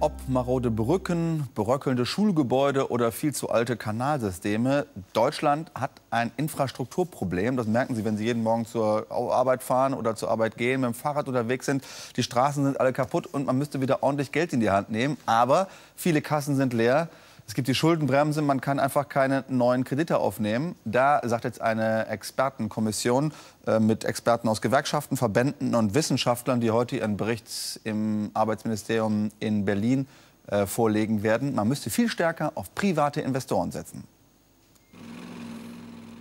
Ob marode Brücken, beröckelnde Schulgebäude oder viel zu alte Kanalsysteme, Deutschland hat ein Infrastrukturproblem. Das merken Sie, wenn Sie jeden Morgen zur Arbeit fahren oder zur Arbeit gehen, mit dem Fahrrad unterwegs sind. Die Straßen sind alle kaputt und man müsste wieder ordentlich Geld in die Hand nehmen. Aber viele Kassen sind leer. Es gibt die Schuldenbremse, man kann einfach keine neuen Kredite aufnehmen. Da sagt jetzt eine Expertenkommission äh, mit Experten aus Gewerkschaften, Verbänden und Wissenschaftlern, die heute ihren Bericht im Arbeitsministerium in Berlin äh, vorlegen werden, man müsste viel stärker auf private Investoren setzen.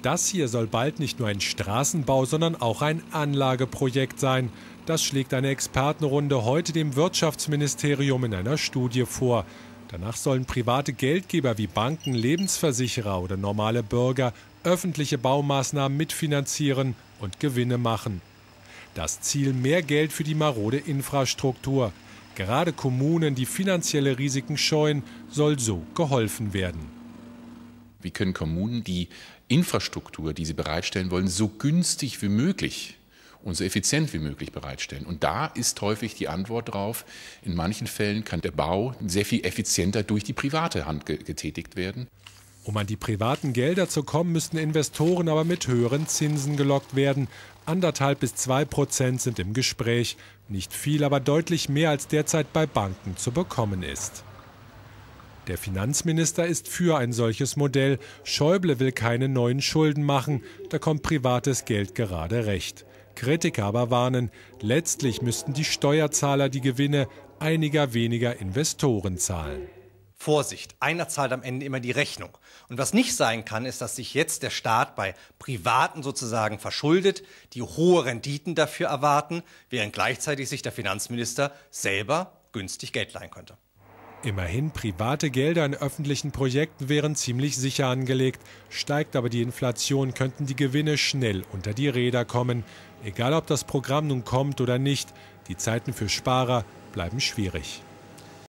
Das hier soll bald nicht nur ein Straßenbau, sondern auch ein Anlageprojekt sein. Das schlägt eine Expertenrunde heute dem Wirtschaftsministerium in einer Studie vor. Danach sollen private Geldgeber wie Banken, Lebensversicherer oder normale Bürger öffentliche Baumaßnahmen mitfinanzieren und Gewinne machen. Das Ziel mehr Geld für die marode Infrastruktur. Gerade Kommunen, die finanzielle Risiken scheuen, soll so geholfen werden. Wie können Kommunen die Infrastruktur, die sie bereitstellen wollen, so günstig wie möglich und so effizient wie möglich bereitstellen. Und da ist häufig die Antwort drauf, in manchen Fällen kann der Bau sehr viel effizienter durch die private Hand getätigt werden. Um an die privaten Gelder zu kommen, müssten Investoren aber mit höheren Zinsen gelockt werden. Anderthalb bis zwei Prozent sind im Gespräch. Nicht viel, aber deutlich mehr als derzeit bei Banken zu bekommen ist. Der Finanzminister ist für ein solches Modell. Schäuble will keine neuen Schulden machen. Da kommt privates Geld gerade recht. Kritiker aber warnen, letztlich müssten die Steuerzahler die Gewinne einiger weniger Investoren zahlen. Vorsicht, einer zahlt am Ende immer die Rechnung. Und was nicht sein kann, ist, dass sich jetzt der Staat bei Privaten sozusagen verschuldet, die hohe Renditen dafür erwarten, während gleichzeitig sich der Finanzminister selber günstig Geld leihen könnte. Immerhin private Gelder in öffentlichen Projekten wären ziemlich sicher angelegt. Steigt aber die Inflation, könnten die Gewinne schnell unter die Räder kommen. Egal ob das Programm nun kommt oder nicht, die Zeiten für Sparer bleiben schwierig.